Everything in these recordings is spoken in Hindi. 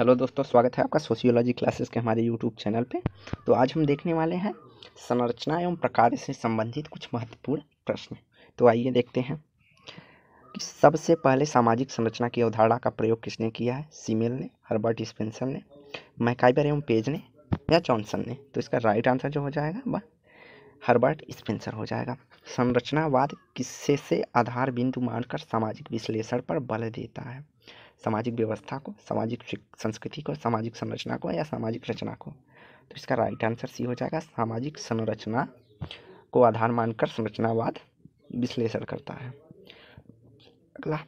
हेलो दोस्तों स्वागत है आपका सोशियोलॉजी क्लासेस के हमारे यूट्यूब चैनल पे तो आज हम देखने वाले हैं संरचना एवं प्रकार से संबंधित कुछ महत्वपूर्ण प्रश्न तो आइए देखते हैं कि सबसे पहले सामाजिक संरचना की अवधारणा का प्रयोग किसने किया है सीमेल ने हर्बर्ट स्पेंसर ने मैकाइबर एवं पेज ने या जॉनसन ने तो इसका राइट आंसर जो हो जाएगा वह हर्बर्ट स्पेंसर हो जाएगा संरचनावाद किस्से से आधार बिंदु मानकर सामाजिक विश्लेषण पर बल देता है सामाजिक व्यवस्था को सामाजिक संस्कृति को सामाजिक संरचना को या सामाजिक रचना को तो इसका राइट आंसर सी हो जाएगा सामाजिक संरचना को आधार मानकर संरचनावाद विश्लेषण करता है अगला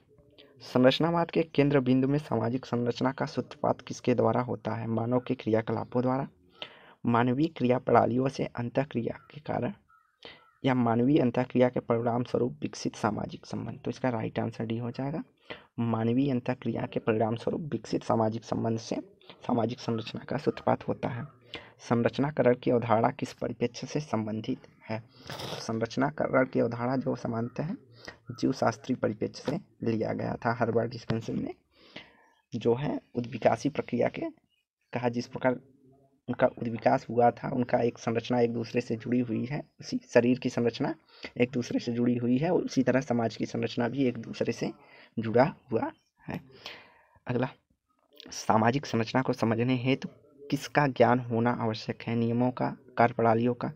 संरचनावाद के केंद्र बिंदु में सामाजिक संरचना का सूत्रपात किसके द्वारा होता है मानव के क्रियाकलापों द्वारा मानवीय क्रिया प्रणालियों से क्रिया के कारण या मानवीय क्रिया के परिणाम स्वरूप विकसित सामाजिक संबंध तो इसका राइट आंसर डी हो जाएगा मानवीय अंतक्रिया के परिणाम स्वरूप विकसित सामाजिक संबंध से सामाजिक संरचना का सूत्रपात होता है संरचनाकरण की अवधारणा किस परिप्रेक्ष्य से संबंधित है संरचनाकरण की अवधारणा जो समानतः जीव शास्त्रीय परिप्रेक्ष्य से लिया गया था हर्बर्ट स्पेंसर ने जो है उद्विकासी प्रक्रिया के कहा जिस प्रकार उनका उद्विकास हुआ था उनका एक संरचना एक दूसरे से जुड़ी हुई है उसी शरीर की संरचना एक दूसरे से जुड़ी हुई है और उसी तरह समाज की संरचना भी एक दूसरे से जुड़ा हुआ है अगला सामाजिक संरचना को समझने हेतु तो किसका ज्ञान होना आवश्यक है नियमों का कार्य प्रणालियों का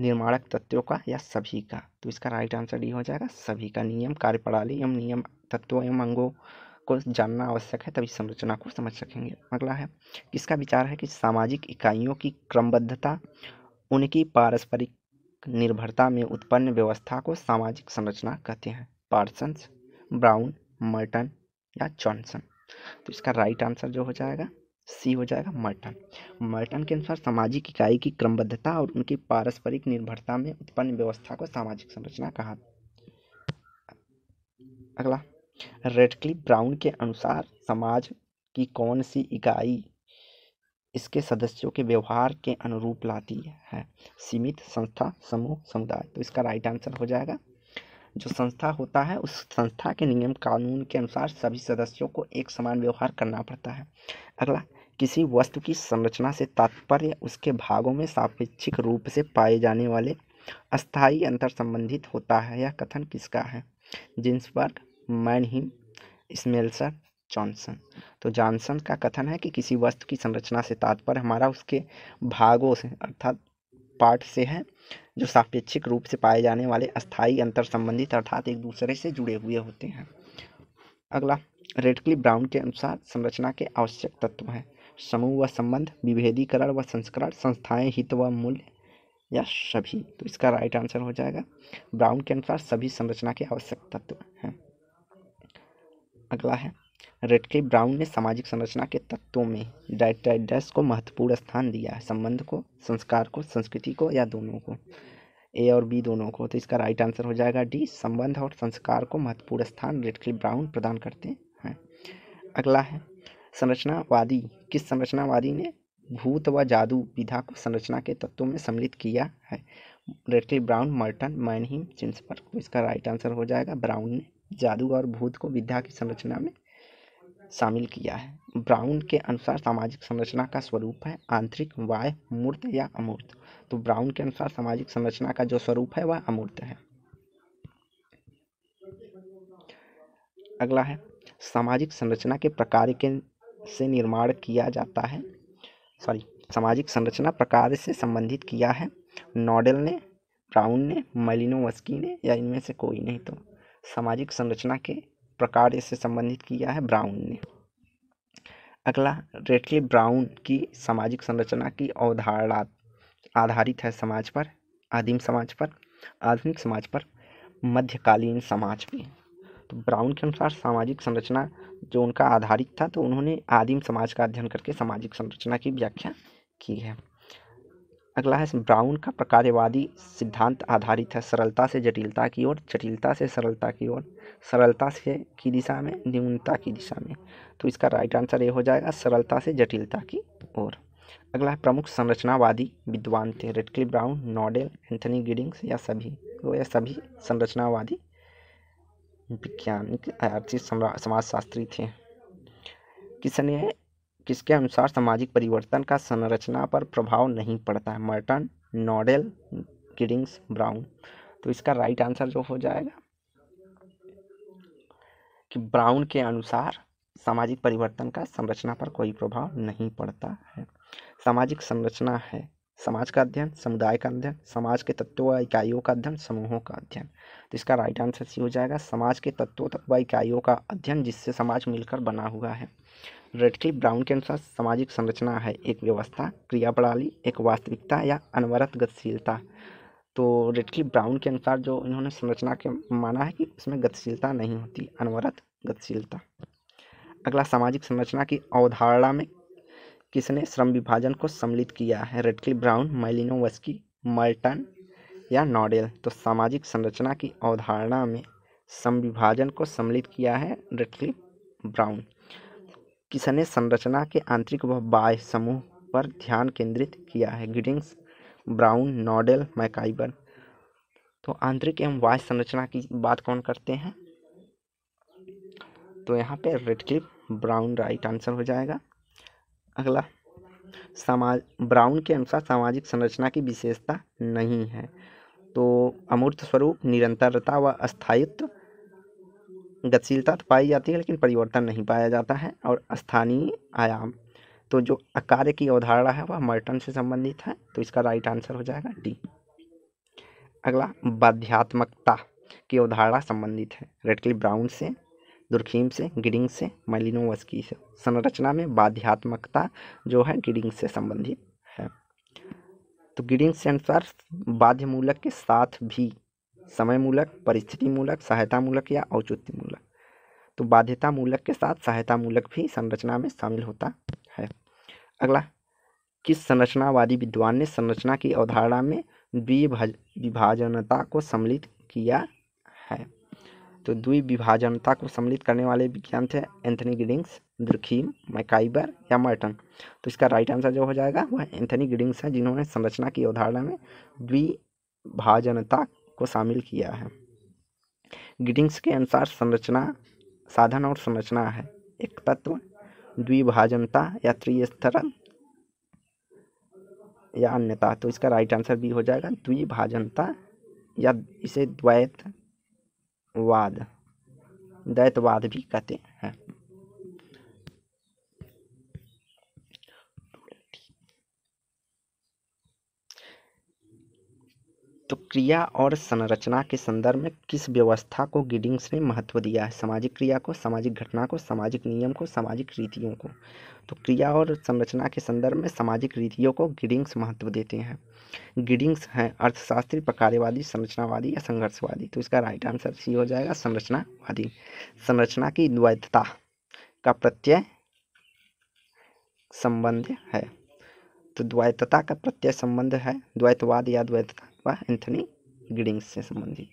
निर्माणक तत्वों का या सभी का तो इसका राइट आंसर डी हो जाएगा सभी का नियम कार्यप्रणाली एवं नियम तत्वों एवं अंगों को जानना आवश्यक है तभी संरचना को समझ सकेंगे अगला है इसका विचार है कि सामाजिक इकाइयों की क्रमबद्धता उनकी पारस्परिक निर्भरता में उत्पन्न व्यवस्था को सामाजिक संरचना कहते हैं पार्सन्स ब्राउन मर्टन या जॉनसन तो इसका राइट आंसर जो हो जाएगा सी हो जाएगा मर्टन मर्टन के अनुसार सामाजिक इकाई की क्रमबद्धता और उनकी पारस्परिक निर्भरता में उत्पन्न व्यवस्था को सामाजिक संरचना कहा अगला रेडक्लिप ब्राउन के अनुसार समाज की कौन सी इकाई इसके सदस्यों के व्यवहार के अनुरूप लाती है सीमित संस्था समूह समुदाय तो इसका राइट आंसर हो जाएगा जो संस्था होता है उस संस्था के नियम कानून के अनुसार सभी सदस्यों को एक समान व्यवहार करना पड़ता है अगला किसी वस्तु की संरचना से तात्पर्य उसके भागों में सापेक्षिक रूप से पाए जाने वाले अस्थायी अंतर संबंधित होता है यह कथन किसका है Ginsberg Mannheim Smelser Johnson तो जॉनसन का कथन है कि किसी वस्तु की संरचना से तात्पर्य हमारा उसके भागों से अर्थात पार्ट से है जो सापेक्षिक रूप से पाए जाने वाले अस्थाई अंतर संबंधित अर्थात एक दूसरे से जुड़े हुए होते हैं अगला रेडक्लिप ब्राउन के अनुसार संरचना के आवश्यक तत्व हैं समूह व संबंध विभेदीकरण व संस्करण संस्थाएं हित व मूल्य या सभी तो इसका राइट आंसर हो जाएगा ब्राउन के अनुसार सभी संरचना के आवश्यक तत्व हैं अगला है रेडके ब्राउन ने सामाजिक संरचना के तत्वों में डाइटाइडस को महत्वपूर्ण स्थान दिया है संबंध को संस्कार को संस्कृति को या दोनों को ए और बी दोनों को तो इसका राइट आंसर हो जाएगा डी संबंध और संस्कार को महत्वपूर्ण स्थान रेडके ब्राउन प्रदान करते हैं अगला है संरचनावादी किस संरचनावादी ने भूत व जादू विधा को संरचना के तत्वों में सम्मिलित किया है Radcliffe Brown Merton Mannheim Ginsberg तो इसका राइट आंसर हो जाएगा ब्राउन ने जादू और भूत को विद्या की संरचना में शामिल किया है ब्राउन के अनुसार सामाजिक संरचना का स्वरूप है आंतरिक वाय मूर्त या अमूर्त तो ब्राउन के अनुसार सामाजिक संरचना का जो स्वरूप है वह अमूर्त है अगला है सामाजिक संरचना के प्रकार के से निर्माण किया जाता है सॉरी सामाजिक संरचना प्रकार से संबंधित किया है नॉडल ने ब्राउन ने मलिनोवस्की ने या इनमें से कोई नहीं तो सामाजिक संरचना के प्रकार से संबंधित किया है ब्राउन ने अगला रेटले ब्राउन की सामाजिक संरचना की अवधारणा आधारित है समाज पर आदिम समाज पर आधुनिक समाज पर मध्यकालीन समाज में तो ब्राउन के अनुसार सामाजिक संरचना जो उनका आधारित था तो उन्होंने आदिम समाज का अध्ययन करके सामाजिक संरचना की व्याख्या की है अगला है ब्राउन का प्रकार्यवादी सिद्धांत आधारित है सरलता से जटिलता की ओर जटिलता से सरलता की ओर सरलता से की दिशा में न्यूनता की दिशा में तो इसका राइट आंसर ये हो जाएगा सरलता से जटिलता की ओर अगला है प्रमुख संरचनावादी विद्वान थे Radcliffe Brown Nadel Anthony Giddings या सभी वो या सभी संरचनावादी विज्ञानिक आर्थिक समाजशास्त्री थे किसने किसके अनुसार सामाजिक परिवर्तन का संरचना पर प्रभाव नहीं पड़ता है मर्टन नॉडल किडिंग्स ब्राउन तो इसका राइट आंसर जो हो जाएगा कि ब्राउन के अनुसार सामाजिक परिवर्तन का संरचना पर कोई प्रभाव नहीं पड़ता है सामाजिक संरचना है समाज का अध्ययन समुदाय का अध्ययन समाज के तत्वों व इकाइयों का अध्ययन समूहों का अध्ययन तो इसका राइट आंसर सी हो जाएगा समाज के तत्वों व इकाइयों का अध्ययन जिससे समाज मिलकर बना हुआ है रेडक्लिप ब्राउन के अनुसार सामाजिक संरचना है एक व्यवस्था क्रिया प्रणाली एक वास्तविकता या अनवरत गतिशीलता तो रेडक्लिप ब्राउन के अनुसार जो इन्होंने संरचना के माना है कि इसमें गतिशीलता नहीं होती अनवरत गतिशीलता अगला सामाजिक संरचना की अवधारणा में किसने श्रम विभाजन को सम्मिलित किया है रेडक्लिप ब्राउन वस्की मल्टन या नॉडेल तो सामाजिक संरचना की अवधारणा में सम विभाजन को सम्मिलित किया है रेडक्लिप ब्राउन किसने संरचना के आंतरिक व बाह्य समूह पर ध्यान केंद्रित किया है ग्रीडिंग्स ब्राउन नॉडल मैकाइबर तो आंतरिक एवं बाह्य संरचना की बात कौन करते हैं तो यहाँ पे Radcliffe Brown right answer हो जाएगा अगला समाज ब्राउन के अनुसार सामाजिक संरचना की विशेषता नहीं है तो अमूर्त स्वरूप निरंतरता व अस्थायित्व गतिशीलता तो पाई जाती है लेकिन परिवर्तन नहीं पाया जाता है और स्थानीय आयाम तो जो अकार्य की अवधारणा है वह मर्टन से संबंधित है तो इसका राइट आंसर हो जाएगा डी अगला बाध्यात्मकता की अवधारणा संबंधित है रेडकली ब्राउन से दुर्खीम से गिडिंग से मलिनोवस्की से संरचना में बाध्यात्मकता जो है गिडिंग से संबंधित है तो गिडिंग से अनुसार बाध्य मूलक के साथ भी समय मूलक परिस्थिति मूलक सहायता मूलक या औचित्य मूलक तो बाध्यता मूलक के साथ सहायता मूलक भी संरचना में शामिल होता है अगला किस संरचनावादी विद्वान ने संरचना की अवधारणा में द्विभाज विभाजनता को सम्मिलित किया है तो द्विविभाजनता को सम्मिलित करने वाले विज्ञान थे एंथनी गिडिंग्स द्रखीम मैकाइबर या मर्टन तो इसका राइट आंसर जो हो जाएगा वह एंथनी गिडिंग्स हैं जिन्होंने संरचना की अवधारणा में द्विभाजनता को शामिल किया है गिडिंग्स के अनुसार संरचना साधन और संरचना है एक तत्व द्विभाजनता या त्रिस्तर या अन्यता तो इसका राइट आंसर भी हो जाएगा द्विभाजनता या इसे द्वैतवाद द्वैतवाद भी कहते हैं क्रिया और संरचना के संदर्भ में किस व्यवस्था को गिडिंग्स ने महत्व दिया है सामाजिक क्रिया को सामाजिक घटना को सामाजिक नियम को सामाजिक रीतियों को तो क्रिया और संरचना के संदर्भ में सामाजिक रीतियों को गिडिंग्स महत्व देते हैं गिडिंग्स हैं अर्थशास्त्री प्रकार्यवादी संरचनावादी या संघर्षवादी तो इसका राइट आंसर सी हो जाएगा संरचनावादी संरचना की द्वैतता का प्रत्यय संबंध है तो द्वैतता का प्रत्यय संबंध है द्वैतवाद या द्वैतता व एंथनी गिडिंग्स से संबंधित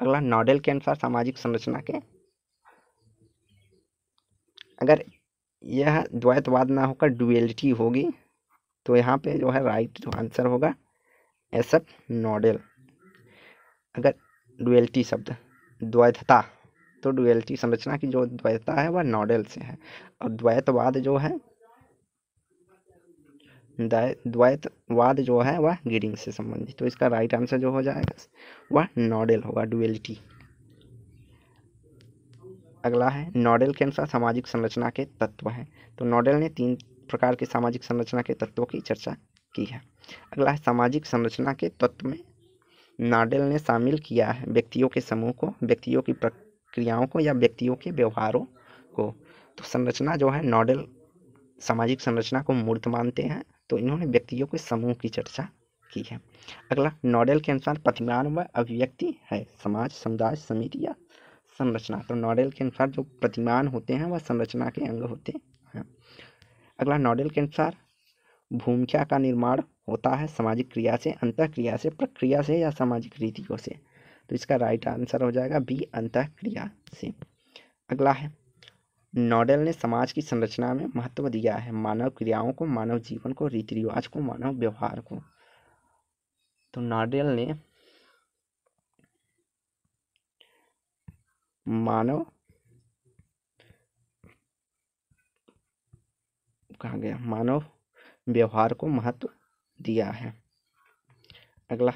अगला नॉडल के अनुसार सामाजिक संरचना के अगर यह द्वैतवाद ना होकर डुअलिटी होगी तो यहाँ पे जो है राइट जो आंसर होगा एस एफ नॉडल अगर डुअलिटी शब्द द्वैतता तो डुअलिटी संरचना की जो द्वैतता है वह नॉडल से है और द्वैतवाद जो है द्वैतवाद जो है वह गिरिंग से संबंधित तो इसका राइट आंसर जो हो जाएगा वह नॉडल होगा डुअलिटी अगला है नॉडल के अनुसार सामाजिक संरचना के तत्व हैं तो नॉडल ने तीन प्रकार के सामाजिक संरचना के तत्वों की चर्चा की है अगला है सामाजिक संरचना के तत्व में नॉडल ने शामिल किया है व्यक्तियों के समूह को व्यक्तियों की प्रक्रियाओं को या व्यक्तियों के व्यवहारों को तो संरचना जो है नॉडल सामाजिक संरचना को मूर्त मानते हैं तो इन्होंने व्यक्तियों के समूह की चर्चा की है अगला नॉडल के अनुसार प्रतिमान व अभिव्यक्ति है समाज समुदाय समिति या संरचना तो नॉडल के अनुसार जो प्रतिमान होते हैं वह संरचना के अंग होते हैं अगला नॉडल के अनुसार भूमिका का निर्माण होता है सामाजिक क्रिया से अंत क्रिया से प्रक्रिया से या सामाजिक रीतियों से तो इसका राइट आंसर हो जाएगा बी अंत क्रिया से अगला है नॉडल ने समाज की संरचना में महत्व दिया है मानव क्रियाओं को मानव जीवन को रीति रिवाज को मानव व्यवहार को तो नॉडल ने मानव कहा गया मानव व्यवहार को महत्व दिया है अगला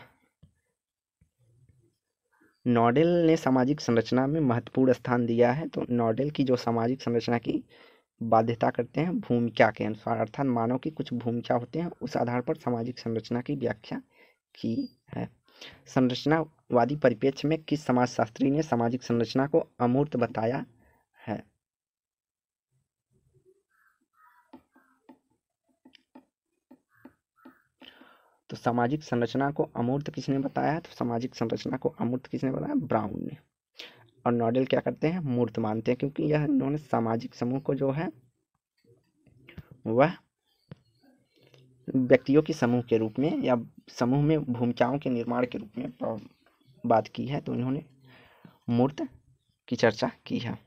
नॉडल ने सामाजिक संरचना में महत्वपूर्ण स्थान दिया है तो नॉडल की जो सामाजिक संरचना की बाध्यता करते हैं भूमिका के अनुसार अर्थात मानव की कुछ भूमिका होते हैं उस आधार पर सामाजिक संरचना की व्याख्या की है संरचनावादी परिप्रेक्ष्य में किस समाजशास्त्री ने सामाजिक संरचना को अमूर्त बताया तो सामाजिक संरचना को अमूर्त किसने बताया तो सामाजिक संरचना को अमूर्त किसने बताया ब्राउन ने और नॉडल क्या करते हैं मूर्त मानते हैं क्योंकि यह इन्होंने सामाजिक समूह को जो है वह व्यक्तियों के समूह के रूप में या समूह में भूमिकाओं के निर्माण के रूप में बात की है तो इन्होंने मूर्त की चर्चा की है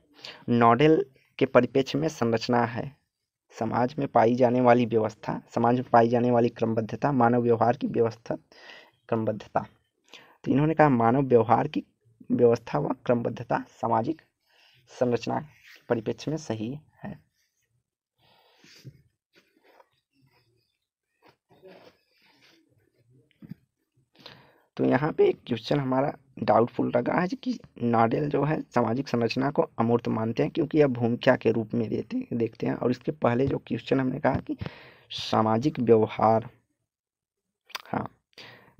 नॉडल के परिपेक्ष में संरचना है समाज में पाई जाने वाली व्यवस्था समाज में पाई जाने वाली क्रमबद्धता मानव व्यवहार की व्यवस्था क्रमबद्धता तो इन्होंने कहा मानव व्यवहार की व्यवस्था व क्रमबद्धता सामाजिक संरचना परिप्रेक्ष्य में सही है तो यहाँ पे एक क्वेश्चन हमारा डाउटफुल लगा है कि नाडेल जो है सामाजिक संरचना को अमूर्त मानते हैं क्योंकि यह भूमिका के रूप में देते देखते हैं और इसके पहले जो क्वेश्चन हमने कहा कि सामाजिक व्यवहार हाँ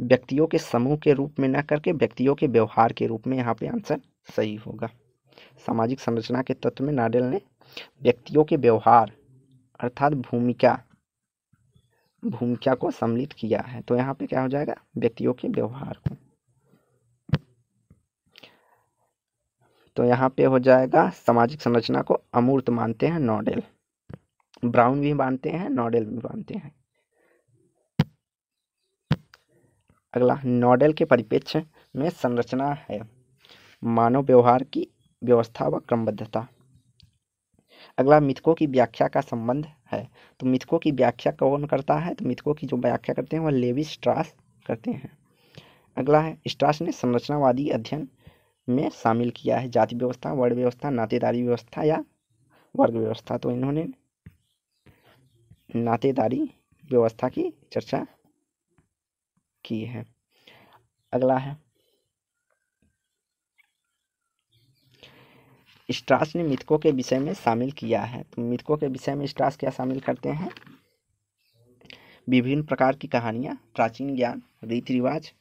व्यक्तियों के समूह के रूप में न करके व्यक्तियों के व्यवहार के रूप में यहाँ पे आंसर सही होगा सामाजिक संरचना के तत्व में नाडेल ने व्यक्तियों के व्यवहार अर्थात भूमिका भूमिका को सम्मिलित किया है तो यहाँ पे क्या हो जाएगा व्यक्तियों के व्यवहार को तो यहाँ पे हो जाएगा सामाजिक संरचना को अमूर्त मानते हैं नॉडेल ब्राउन भी मानते हैं नॉडल भी मानते हैं अगला नोडल के परिप्रेक्ष्य में संरचना है मानव व्यवहार की व्यवस्था व क्रमबद्धता अगला मिथकों की व्याख्या का संबंध है तो मिथकों की व्याख्या कौन करता है तो मिथकों की जो व्याख्या करते हैं वह लेवी स्ट्रास करते हैं अगला है स्ट्रास ने संरचनावादी अध्ययन में शामिल किया है जाति व्यवस्था वर्ण व्यवस्था नातेदारी व्यवस्था या वर्ग व्यवस्था तो इन्होंने नातेदारी व्यवस्था की चर्चा की है अगला है स्ट्रास ने मिथकों के विषय में शामिल किया है तो मिथकों के विषय में स्ट्रास क्या शामिल करते हैं विभिन्न प्रकार की कहानियाँ प्राचीन ज्ञान रीति रिवाज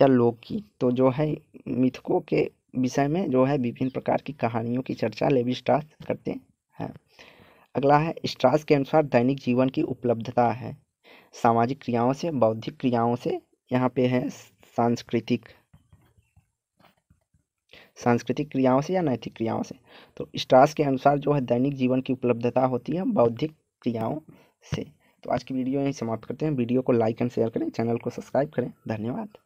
या लोक की तो जो है मिथकों के विषय में जो है विभिन्न प्रकार की कहानियों की चर्चा लेवी स्ट्रास करते हैं अगला है स्ट्रास के अनुसार दैनिक जीवन की उपलब्धता है सामाजिक क्रियाओं से बौद्धिक क्रियाओं से यहाँ पे है सांस्कृतिक सांस्कृतिक क्रियाओं से या नैतिक क्रियाओं से तो स्ट्रास के अनुसार जो है दैनिक जीवन की उपलब्धता होती है बौद्धिक क्रियाओं से तो आज की वीडियो यही समाप्त करते हैं वीडियो को लाइक एंड शेयर करें चैनल को सब्सक्राइब करें धन्यवाद